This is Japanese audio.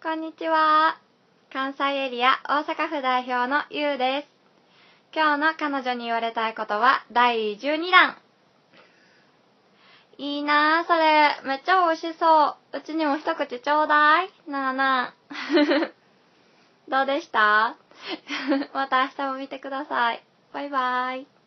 こんにちは。関西エリア大阪府代表のゆうです。今日の彼女に言われたいことは第12弾。いいなぁ、それ。めっちゃ美味しそう。うちにも一口ちょうだい。なあなあ。どうでした また明日も見てください。バイバーイ。